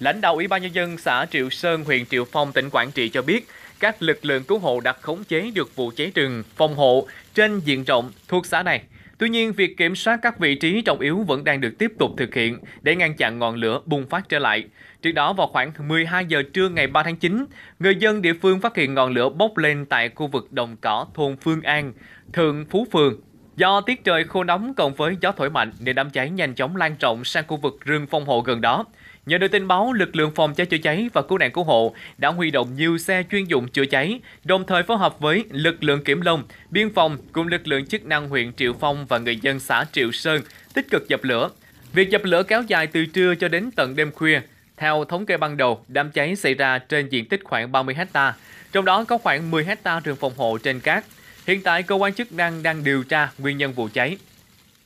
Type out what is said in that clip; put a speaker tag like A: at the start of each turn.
A: lãnh đạo Ủy ban Nhân dân xã Triệu Sơn, huyện Triệu Phong, tỉnh Quảng Trị cho biết, các lực lượng cứu hộ đã khống chế được vụ cháy rừng, phòng hộ trên diện rộng thuộc xã này. Tuy nhiên, việc kiểm soát các vị trí trọng yếu vẫn đang được tiếp tục thực hiện để ngăn chặn ngọn lửa bùng phát trở lại. Trước đó, vào khoảng 12 giờ trưa ngày 3 tháng 9, người dân địa phương phát hiện ngọn lửa bốc lên tại khu vực đồng cỏ thôn Phương An, Thượng Phú Phường. Do tiết trời khô nóng cộng với gió thổi mạnh nên đám cháy nhanh chóng lan rộng sang khu vực rừng phong hộ gần đó nhờ được tin báo, lực lượng phòng cháy chữa cháy và cứu nạn cứu hộ đã huy động nhiều xe chuyên dụng chữa cháy, đồng thời phối hợp với lực lượng kiểm lông, biên phòng cùng lực lượng chức năng huyện Triệu Phong và người dân xã Triệu Sơn tích cực dập lửa. Việc dập lửa kéo dài từ trưa cho đến tận đêm khuya. Theo thống kê ban đầu, đám cháy xảy ra trên diện tích khoảng 30 ha, trong đó có khoảng 10 ha rừng phòng hộ trên cát. Hiện tại cơ quan chức năng đang điều tra nguyên nhân vụ cháy.